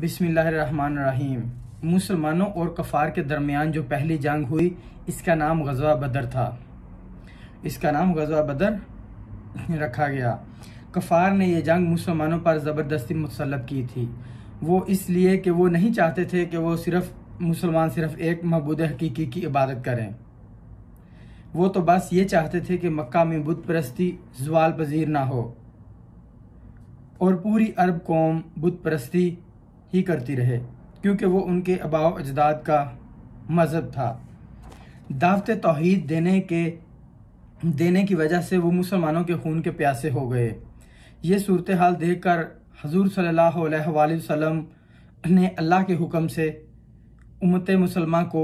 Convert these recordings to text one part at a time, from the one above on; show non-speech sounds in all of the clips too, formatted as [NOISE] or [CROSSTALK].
बिस्मिल्लाहिर्रहमानिर्रहीम मुसलमानों और कफ़ार के दरमियान जो पहली जंग हुई इसका नाम गजवा बदर था इसका नाम गजवा बदर रखा गया कफ़ार ने यह जंग मुसलमानों पर ज़बरदस्ती मुसलत की थी वो इसलिए कि वो नहीं चाहते थे कि वो सिर्फ मुसलमान सिर्फ एक महबूद हकीकी की इबादत करें वो तो बस ये चाहते थे कि मक्का में बुत परस्ती जवाल पजीर ना हो और पूरी अरब कौम बुत परस्ती ही करती रहे क्योंकि वो उनके अबाव अजदाद का मज़हब था दावत तोहद देने के देने की वजह से वो मुसलमानों के खून के प्यासे हो गए ये सूरत हाल देख कर हजूर सल्लाम ने अल्लाह के हुक्म से उमत मुसलमान को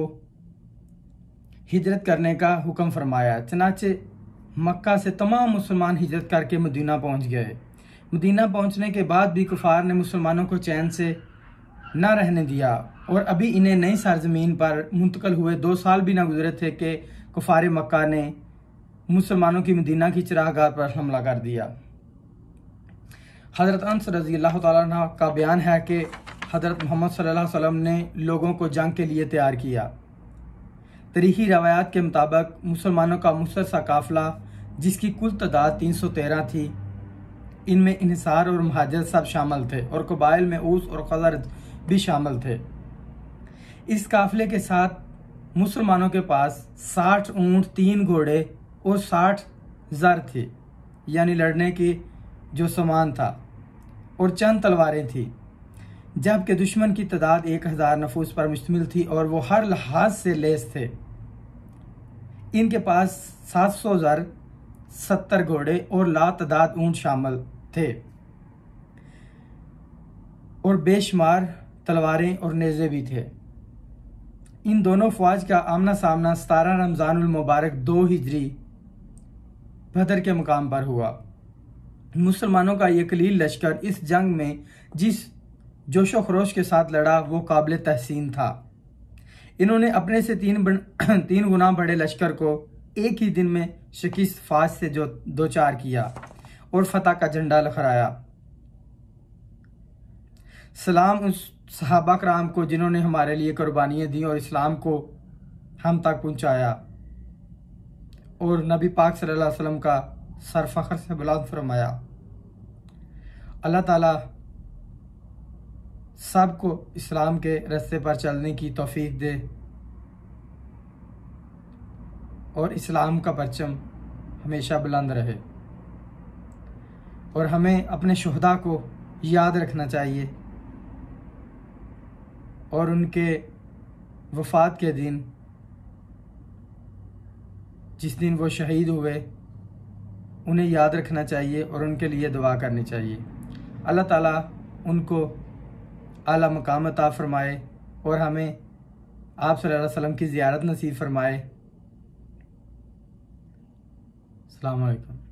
हिजरत करने का हुक्म फरमाया चनाचे मक्का से तमाम मुसलमान हिजरत करके मदीना पहुंच गए मदीना पहुंचने के बाद भी कुफार ने मुसलमानों को चैन से न रहने दिया और अभी इन्हें नई सरजमीन पर मुंतकल हुए दो साल भी ना गुजरे थे कि कुफार मक्का ने मुसलमानों की मदीना की चिरागार पर हमला कर दिया हज़रत अंस रजी अल्लाह का बयान है कि हज़रत मोहम्मद सल्लल्लाहु अलैहि वसल्लम ने लोगों को जंग के लिए तैयार किया तरीही रवायात के मुताबिक मुसलमानों का मुसर सा काफिला जिसकी कुल तादाद तीन सौ तेरह थी इनमें इसार और महाजर सब शामिल थे और कबाइल में ऊस और खजरत भी शामिल थे इस काफिले के साथ मुसलमानों के पास 60 ऊंट तीन घोड़े और 60 जर थी यानी लड़ने की जो सामान था और चंद तलवारें थी जबकि दुश्मन की तादाद एक हज़ार नफूस पर मुश्तमिल थी और वो हर लिहाज से लेस थे इनके पास सात सौ जर सत्तर घोड़े और ला तदाद ऊंट शामिल थे और बेशुमार तलवारें और नेज़े भी थे इन दोनों फौज का आमना सामना सतारा रमजान मुबारक दो हिजरी भदर के मुकाम पर हुआ मुसलमानों का यह कलील लश्कर इस जंग में जिस जोशो खरोश के साथ लड़ा वो काबिल तहसीन था इन्होंने अपने से तीन बन, [CLEARS THROAT] तीन गुना बड़े लश्कर को एक ही दिन में शिकस्त फाज से जो दो चार किया और फतह का झंडा लखराया सलाम उस सहाबा कराम को जिन्होंने हमारे लिए कुर्बानियाँ दी और इस्लाम को हम तक पहुँचाया और नबी पाक सल्लल्लाहु अलैहि वसल्लम का सर फ़खर से बुलंद फरमाया अल्लाह ताला को इस्लाम के रस्ते पर चलने की तोफ़ी दे और इस्लाम का परचम हमेशा बुलंद रहे और हमें अपने शहदा को याद रखना चाहिए और उनके वफात के दिन जिस दिन वो शहीद हुए उन्हें याद रखना चाहिए और उनके लिए दुआ करनी चाहिए अल्लाह ताला उनको आला मकाम अता फ़रमाए और हमें आप सल्लल्लाहु अलैहि वसल्लम की ज़ियारत नसीब फ़रमाए अलैक्म